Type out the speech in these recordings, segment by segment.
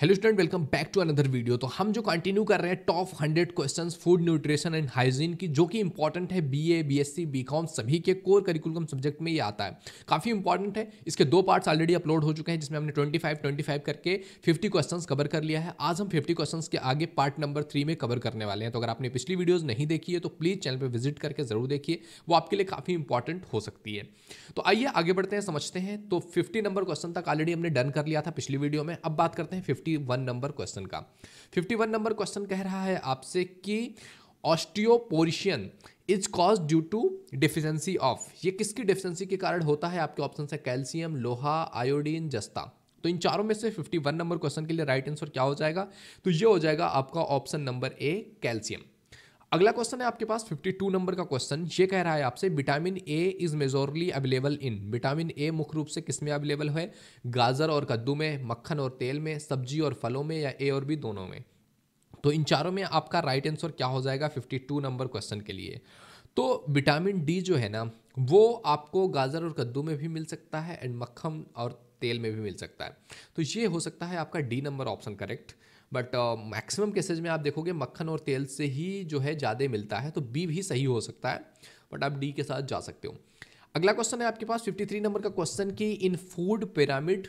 hello student welcome back to another video तो हम जो कंटिन्यू कर रहे हैं top hundred questions food nutrition and hygiene की जो कि इंपॉर्टेंट है बीए बीएससी बीकॉम सभी के कोर करिकुलम सब्जेक्ट में ये आता है काफ़ी इंपॉर्टेंट है इसके दो पार्ट्स ऑलरेडी अपलोड हो चुके हैं जिसमें हमने ट्वेंटी फाइव ट्वेंटी फाइव करके फिफ्टी क्वेश्चन कवर कर लिया है आज हम फिफ्टी क्वेश्चन के आगे पार्ट नंबर थ्री में कवर करने वाले हैं तो अगर आपने पिछली वीडियोज़ नहीं देखी है तो प्लीज़ चैनल पर विजिट करके ज़रूर देखिए वो आपके लिए काफ़ी इंपॉर्टेंट हो सकती है तो आइए आगे बढ़ते हैं समझते हैं तो फिफ्टी नंबर क्वेश्चन तक ऑलरेडी हमने डन कर लिया था पिछली वीडियो में अब बात करते हैं फिफ्टी 51 नंबर क्वेश्चन का 51 नंबर क्वेश्चन कह रहा है आपसे कि osteoporosis is cause due to deficiency of ये किसकी डिफिशेंसी के कारण होता है आपके ऑप्शन है कैल्शियम लोहा आयोडीन जस्ता तो इन चारों में से 51 नंबर क्वेश्चन के लिए राइट आंसर क्या हो जाएगा तो ये हो जाएगा आपका ऑप्शन नंबर ए कैल्शियम अगला क्वेश्चन है आपके पास 52 नंबर का क्वेश्चन ये कह रहा है आपसे vitamin A is majorly available in vitamin A मुख्य रूप से किस में अवेलेबल है गाजर और कद्दू में मक्खन और तेल में सब्जी और फलों में या ए और बी दोनों में तो इन चारों में आपका राइट आंसर क्या हो जाएगा 52 नंबर क्वेश्चन के लिए तो विटामिन डी जो है ना वो आपको गाजर और कद्दू में भी मिल सकता है एंड मक्खन और तेल में भी मिल सकता है तो ये हो सकता है आपका D number option correct but maximum cases में आप देखोगे मक्खन और तेल से ही जो है ज़्यादा मिलता है तो बी भी सही हो सकता है बट आप डी के साथ जा सकते हो अगला क्वेश्चन है आपके पास 53 नंबर का क्वेश्चन कि in food pyramid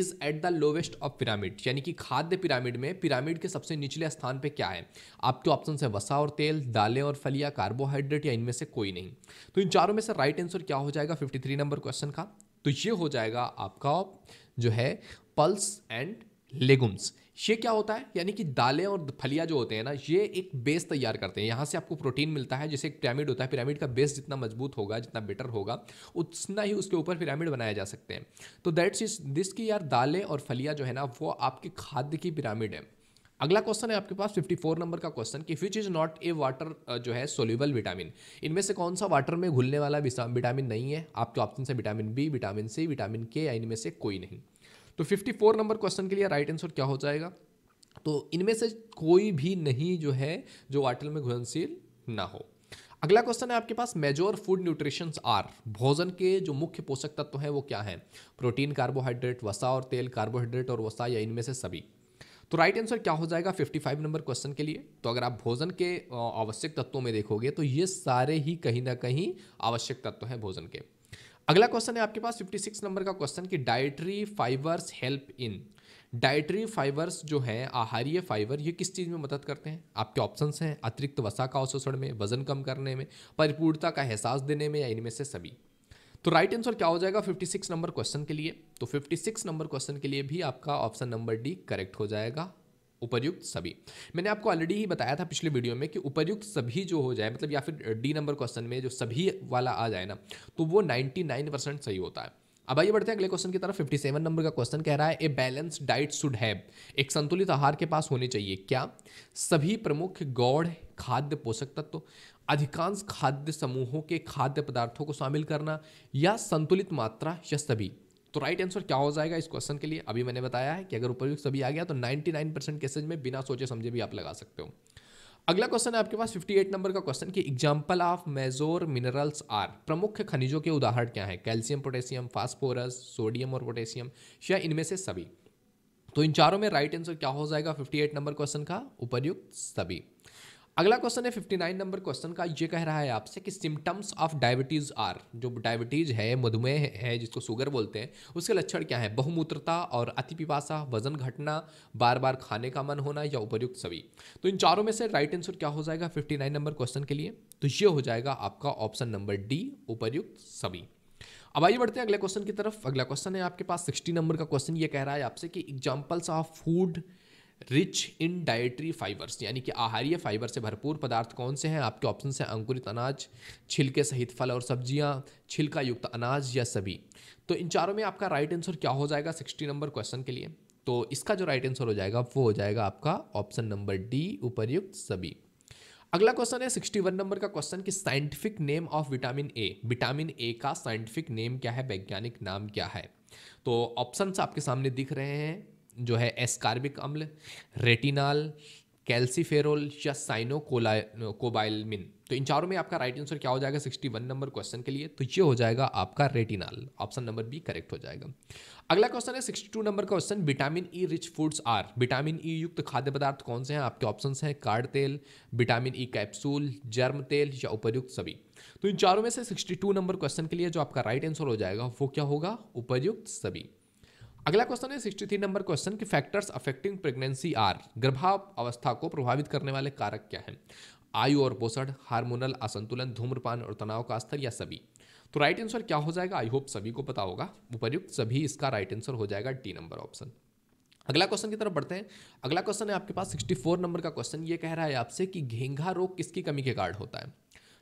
is at the lowest of pyramid यानी कि खाद्य पिरामिड में पिरामिड के सबसे निचले स्थान पे क्या है आपके ऑप्शन है वसा और तेल दालें और फलिया कार्बोहाइड्रेट या इनमें से कोई नहीं तो इन चारों में से राइट आंसर क्या हो जाएगा 53 नंबर क्वेश्चन का तो ये हो जाएगा आपका जो है पल्स एंड लेगुम्स ये क्या होता है यानी कि दालें और फलियाँ जो होते हैं ना ये एक बेस तैयार करते हैं यहाँ से आपको प्रोटीन मिलता है जैसे एक पिरामिड होता है पिरामिड का बेस जितना मजबूत होगा जितना बेटर होगा उतना ही उसके ऊपर पिरामिड बनाया जा सकते हैं तो दैट्स इज दिस की यार दालें और फलियाँ जो है ना वो आपके खाद्य की पिरामिड है अगला क्वेश्चन है आपके पास 54 नंबर का क्वेश्चन कि which is not a water जो है सोल्यूबल विटामिन इनमें से कौन सा वाटर में घुलने वाला विटामिन नहीं है आपके ऑप्शन से vitamin B vitamin C vitamin K या इनमें से कोई नहीं तो 54 नंबर क्वेश्चन के लिए राइट आंसर क्या हो जाएगा तो इनमें से कोई भी नहीं जो है जो वाटल में घुलनशील ना हो अगला क्वेश्चन है आपके पास मेजोर फूड न्यूट्रिशंस आर भोजन के जो मुख्य पोषक तत्व हैं वो क्या हैं प्रोटीन कार्बोहाइड्रेट वसा और तेल कार्बोहाइड्रेट और वसा या इनमें से सभी तो राइट आंसर क्या हो जाएगा 55 नंबर क्वेश्चन के लिए तो अगर आप भोजन के आवश्यक तत्वों में देखोगे तो ये सारे ही कहीं ना कहीं आवश्यक तत्व हैं भोजन के अगला क्वेश्चन है आपके पास 56 नंबर का क्वेश्चन कि dietary fibres help in dietary fibres जो हैं आहारीय फाइबर ये किस चीज़ में मदद करते हैं आपके ऑप्शंस हैं अतिरिक्त वसा का अवशोषण में वजन कम करने में परिपूर्णता का एहसास देने में या इनमें से सभी तो राइट आंसर क्या हो जाएगा 56 नंबर क्वेश्चन के लिए तो 56 नंबर क्वेश्चन के लिए भी आपका ऑप्शन नंबर डी करेक्ट हो जाएगा उपर्युक्त सभी मैंने आपको ऑलरेडी ही बताया था पिछले वीडियो में कि उपर्युक्त सभी जो हो जाए मतलब या फिर डी नंबर क्वेश्चन में जो सभी वाला आ जाए ना तो वो 99 परसेंट सही होता है अब आइए बढ़ते हैं अगले क्वेश्चन की तरफ 57 नंबर का क्वेश्चन कह रहा है a balance diet should have एक संतुलित आहार के पास होने चाहिए क्या सभी प्रमुख गौड़ खाद्य पोषक तत्व अधिकांश खाद्य समूहों के खाद्य पदार्थों को शामिल करना या संतुलित मात्रा या सभी तो राइट आंसर क्या हो जाएगा इस क्वेश्चन के लिए अभी मैंने बताया है कि अगर उपयुक्त सभी आ गया तो 99 परसेंट केसेज में बिना सोचे समझे भी आप लगा सकते हो अगला क्वेश्चन है आपके पास 58 नंबर का क्वेश्चन कि example of major minerals or प्रमुख खनिजों के उदाहरण क्या है कैल्शियम पोटेशियम फास्फोरस सोडियम और पोटेशियम या इनमें से सभी तो इन चारों में राइट आंसर क्या हो जाएगा 58 नंबर क्वेश्चन का उपयुक्त सभी अगला क्वेश्चन है 59 नंबर क्वेश्चन का ये कह रहा है आपसे कि सिम्टम्स ऑफ डायबिटीज़ आर जो डायबिटीज़ है मधुमेह है जिसको शुगर बोलते हैं उसके लक्षण क्या है बहुमूत्रता और अति पिपासा वजन घटना बार बार खाने का मन होना या उपयुक्त सभी तो इन चारों में से राइट आंसर क्या हो जाएगा 59 नंबर क्वेश्चन के लिए तो ये हो जाएगा आपका ऑप्शन नंबर डी उपयुक्त सभी अब आइए बढ़ते हैं अगले क्वेश्चन की तरफ अगला क्वेश्चन है आपके पास सिक्सटी नंबर का क्वेश्चन ये कह रहा है आपसे कि examples of food rich in dietary fibres यानी कि आहार्य फाइबर से भरपूर पदार्थ कौन से हैं आपके ऑप्शन हैं अंकुरित अनाज छिलके सहित फल और सब्जियां छिलका युक्त अनाज या सभी तो इन चारों में आपका राइट आंसर क्या हो जाएगा सिक्सटी नंबर क्वेश्चन के लिए तो इसका जो राइट आंसर हो जाएगा वो हो जाएगा आपका ऑप्शन नंबर डी उपरयुक्त सभी अगला क्वेश्चन है सिक्सटी वन नंबर का क्वेश्चन कि scientific name of vitamin A vitamin A का साइंटिफिक नेम क्या है वैज्ञानिक नाम क्या है तो ऑप्शन आपके सामने दिख रहे हैं जो है एस्कार्बिक अम्ल रेटिनाल कैल्सीफेरोल या कोबाइलमिन तो इन चारों में आपका राइट आंसर क्या हो जाएगा 61 नंबर क्वेश्चन के लिए तो ये हो जाएगा आपका retinal option number B correct हो जाएगा अगला क्वेश्चन है 62 number question vitamin E rich foods or vitamin E युक्त खाद्य पदार्थ कौन से हैं आपके ऑप्शन हैं कार्ड तेल विटामिन ई कैप्सूल जर्म तेल या उपयुक्त सभी तो इन चारों में से सिक्सटी नंबर क्वेश्चन के लिए जो आपका राइट आंसर हो जाएगा वो क्या होगा उपयुक्त सभी अगला क्वेश्चन है सिक्सटी थ्री नंबर क्वेश्चन कि फैक्टर्स अफेक्टिंग प्रेगनेंसी आर गर्भाव अवस्था को प्रभावित करने वाले कारक क्या हैं आयु और पोषण हार्मोनल असंतुलन धूम्रपान और तनाव का स्तर या सभी तो राइट आंसर क्या हो जाएगा आई होप सभी को पता होगा उपयुक्त सभी इसका राइट आंसर हो जाएगा टी नंबर ऑप्शन अगला क्वेश्चन की तरफ बढ़ते हैं अगला क्वेश्चन है आपके पास 64 नंबर का क्वेश्चन ये कह रहा है आपसे कि घेंघा रोग किसकी कमी के कारण होता है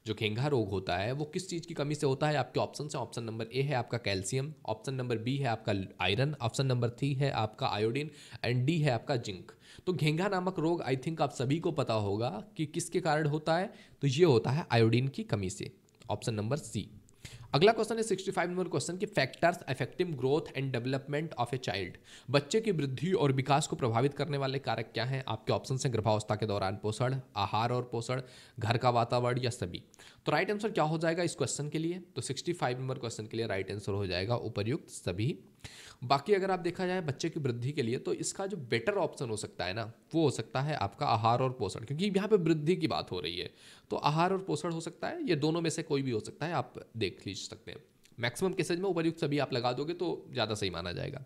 जो घेंघा रोग होता है वो किस चीज़ की कमी से होता है आपके ऑप्शन है ऑप्शन नंबर ए है आपका कैल्शियम ऑप्शन नंबर बी है आपका आयरन ऑप्शन नंबर थ्री है आपका आयोडीन एंड डी है आपका जिंक तो घेंघा नामक रोग आई थिंक आप सभी को पता होगा कि किसके कारण होता है तो ये होता है आयोडीन की कमी से ऑप्शन नंबर सी अगला क्वेश्चन है फाइव नंबर क्वेश्चन की factors affective growth and development of a child बच्चे की वृद्धि और विकास को प्रभावित करने वाले कारक क्या हैं आपके ऑप्शन हैं गर्भावस्था के दौरान पोषण आहार और पोषण घर का वातावरण या सभी तो राइट आंसर क्या हो जाएगा इस क्वेश्चन के लिए तो सिक्सटी नंबर क्वेश्चन के लिए राइट आंसर हो जाएगा उपयुक्त सभी बाकी अगर आप देखा जाए बच्चे की वृद्धि के लिए तो इसका जो बेटर ऑप्शन हो सकता है ना वो हो सकता है आपका आहार और पोषण क्योंकि यहाँ पे वृद्धि की बात हो रही है तो आहार और पोषण हो सकता है ये दोनों में से कोई भी हो सकता है आप देख लीज सकते हैं मैक्सिमम केसेज में उपयुक्त सभी आप लगा दोगे तो ज़्यादा सही माना जाएगा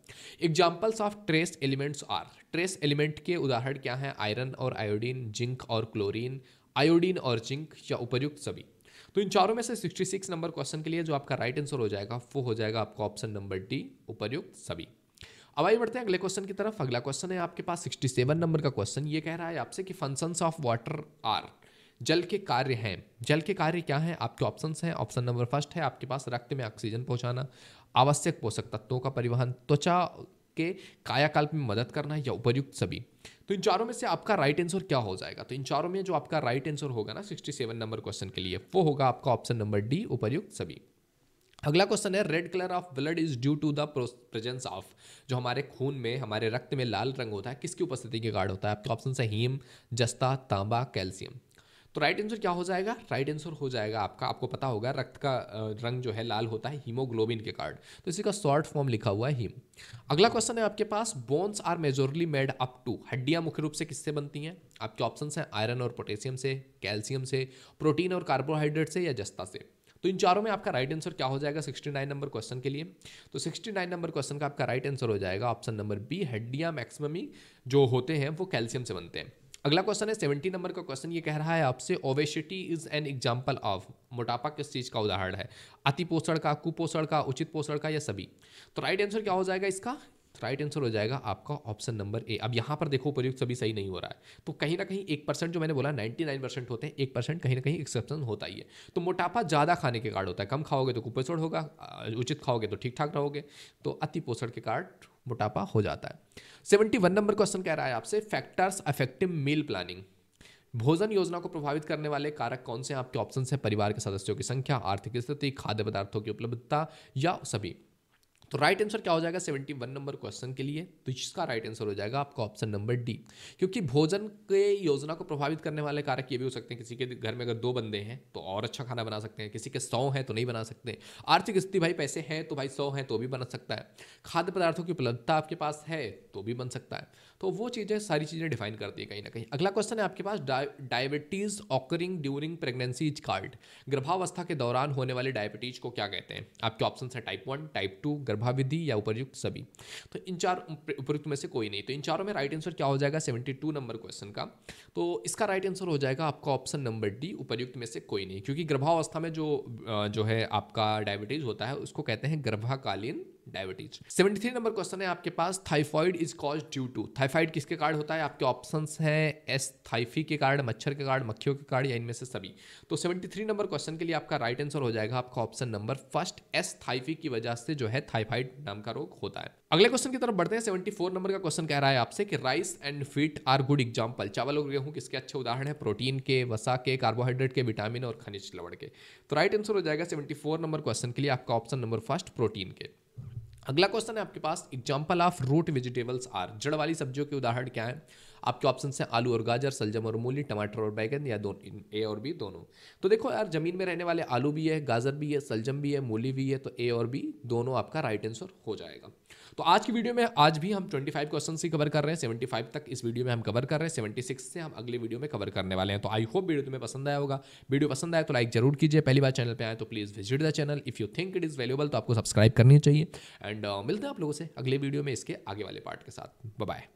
examples of trace elements or trace element के उदाहरण क्या हैं आयरन और आयोडीन जिंक और क्लोरीन आयोडीन और जिंक या उपयुक्त सभी तो इन चारों में से 66 नंबर क्वेश्चन के लिए जो आपका राइट आंसर हो जाएगा वो हो जाएगा आपका ऑप्शन नंबर डी उपयुक्त सभी अब आइए बढ़ते हैं अगले क्वेश्चन की तरफ अगला क्वेश्चन है आपके पास 67 नंबर का क्वेश्चन ये कह रहा है आपसे कि फंक्शंस ऑफ वाटर आर जल के कार्य हैं जल के कार्य क्या हैं आपके ऑप्शंस हैं ऑप्शन नंबर फर्स्ट है आपके पास रक्त में ऑक्सीजन पहुंचाना आवश्यक पोषक तत्वों का परिवहन त्वचा के कायाकल्प में मदद करना या उपयुक्त सभी तो इन चारों में से आपका राइट आंसर क्या हो जाएगा तो इन चारों में जो आपका राइट आंसर होगा ना 67 नंबर क्वेश्चन के लिए वो होगा आपका ऑप्शन नंबर डी उपयुक्त सभी अगला क्वेश्चन है red colour of blood is due to the presence of जो हमारे खून में हमारे रक्त में लाल रंग होता है किसकी उपस्थिति के कारण होता है आपका ऑप्शन है हीम जस्ता तांबा कैल्शियम तो राइट आंसर क्या हो जाएगा राइट आंसर हो जाएगा आपका आपको पता होगा रक्त का रंग जो है लाल होता है हीमोग्लोबिन के कारण तो इसी का शॉर्ट फॉर्म लिखा हुआ है हीम अगला क्वेश्चन है आपके पास bones or majorly made up to हड्डियाँ मुख्य रूप से किससे बनती हैं आपके ऑप्शन हैं आयरन और पोटेशियम से कैल्शियम से प्रोटीन और कार्बोहाइड्रेट से या जस्ता से तो इन चारों में आपका राइट आंसर क्या हो जाएगा 69 नंबर क्वेश्चन के लिए तो 69 नंबर क्वेश्चन का आपका राइट आंसर हो जाएगा ऑप्शन नंबर बी हड्डियाँ मैक्सिमम जो होते हैं वो कैल्शियम से बनते हैं अगला क्वेश्चन है सेवेंटी नंबर का क्वेश्चन ये कह रहा है आपसे obesity is an example of मोटापा किस चीज़ का उदाहरण है अति पोषण का कुपोषण का उचित पोषण का या सभी तो राइट आंसर क्या हो जाएगा इसका राइट तो आंसर हो जाएगा आपका ऑप्शन नंबर ए अब यहाँ पर देखो प्रयुक्त सभी सही नहीं हो रहा है तो कहीं ना कहीं एक परसेंट जो मैंने बोला नाइन्टी नाइन परसेंट होते हैं एक परसेंट कहीं ना कहीं एक्सेप्शन होता ही है तो मोटापा ज़्यादा खाने के कारण होता है कम खाओगे तो कुपोषण होगा उचित खाओगे तो ठीक ठाक रहोगे तो अति पोषण के कारण मोटापा हो जाता है सेवेंटी वन नंबर क्वेश्चन कह रहा है आपसे फैक्टर्स अफेक्टिव मील प्लानिंग भोजन योजना को प्रभावित करने वाले कारक कौन से हैं आपके ऑप्शन है परिवार के सदस्यों की संख्या आर्थिक स्थिति खाद्य पदार्थों की उपलब्धता या सभी तो राइट आंसर क्या हो जाएगा सेवेंटी वन नंबर क्वेश्चन के लिए तो इसका राइट आंसर हो जाएगा आपका ऑप्शन नंबर डी क्योंकि भोजन के योजना को प्रभावित करने वाले कारक ये भी हो सकते हैं किसी के घर में अगर दो बंदे हैं तो और अच्छा खाना बना सकते हैं किसी के सौ हैं तो नहीं बना सकते आर्थिक स्थिति भाई पैसे हैं तो भाई सौ हैं तो भी बन सकता है खाद्य पदार्थों की उपलब्धता आपके पास है तो भी बन सकता है तो वो चीज़ें सारी चीज़ें डिफाइन करती है कहीं ना कहीं अगला क्वेश्चन है आपके पास diabetes occurring during pregnancies called गर्भावस्था के दौरान होने वाले डायबिटीज को क्या कहते हैं आपके ऑप्शन है टाइप वन टाइप टू गर्भाविधि या उपरयुक्त सभी तो इन चार उपयुक्त में से कोई नहीं तो इन चारों में राइट आंसर क्या हो जाएगा सेवेंटी टू नंबर क्वेश्चन का तो इसका राइट आंसर हो जाएगा आपका ऑप्शन नंबर डी उपरयुक्त में से कोई नहीं क्योंकि गर्भावस्था में जो जो है आपका डायबिटीज़ होता है उसको कहते हैं गर्भाकालीन डायबिटीज 73 नंबर क्वेश्चन है आपके पास typhoid is cause due to typhoid किसके कारण होता है आपके ऑप्शन हैं एस थाइफी के कारण मच्छर के कारण मक्खियों के कारण या इनमें से सभी तो 73 नंबर क्वेश्चन के लिए आपका राइट right आंसर हो जाएगा आपका option number first S typhi की वजह से जो है थाइफाइड नाम का रोग होता है अगले क्वेश्चन की तरफ बढ़ते हैं 74 नंबर का क्वेश्चन कह रहा है आपसे कि rice and wheat are good example चावल और गेहूं किसके अच्छे उदाहरण है प्रोटीन के वसा के कार्बोहाइड्रेट के विटामिन और खनिज लवण के तो राइट आंसर हो जाएगा 74 नंबर क्वेश्चन के लिए आपका ऑप्शन नंबर फर्स्ट प्रोटीन के अगला क्वेश्चन है आपके पास example of root vegetables are जड़ वाली सब्जियों के उदाहरण क्या है आपके ऑप्शन हैं आलू और गाजर सलजम और मूली टमाटर और बैगन या दो ए और बी दोनों तो देखो यार जमीन में रहने वाले आलू भी है गाजर भी है सलजम भी है मूली भी है तो ए और बी दोनों आपका राइट आंसर हो जाएगा तो आज की वीडियो में आज भी हम 25 क्वेश्चन ही कवर कर रहे हैं 75 तक इस वीडियो में हम कवर कर रहे हैं 76 से हम अगले वीडियो में कवर करने वाले हैं तो आई होप वीडियो तुम्हें पसंद आया होगा वीडियो पसंद आया तो लाइक जरूर कीजिए पहली बार चैनल पर आए तो please visit the channel if you think it is valuable तो आपको सब्सक्राइब करनी चाहिए एंड uh, मिलते हैं आप लोगों से अगले वीडियो में इसके आगे वाले पार्ट के साथ बाय